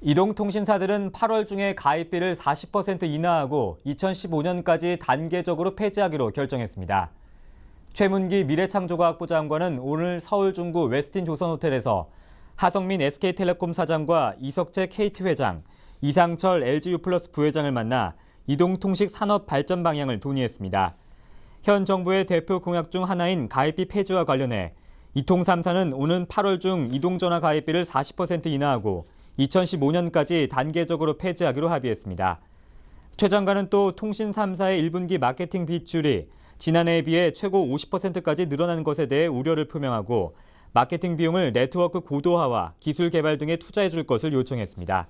이동통신사들은 8월 중에 가입비를 40% 인하하고 2015년까지 단계적으로 폐지하기로 결정했습니다. 최문기 미래창조과학부 장관은 오늘 서울 중구 웨스틴 조선호텔에서 하성민 SK텔레콤 사장과 이석재 KT 회장, 이상철 LGU 플러스 부회장을 만나 이동통신 산업 발전 방향을 논의했습니다. 현 정부의 대표 공약 중 하나인 가입비 폐지와 관련해 이통3사는 오는 8월 중 이동전화 가입비를 40% 인하하고 2015년까지 단계적으로 폐지하기로 합의했습니다. 최 장관은 또 통신 3사의 1분기 마케팅 빗줄이 지난해에 비해 최고 50%까지 늘어난 것에 대해 우려를 표명하고 마케팅 비용을 네트워크 고도화와 기술 개발 등에 투자해 줄 것을 요청했습니다.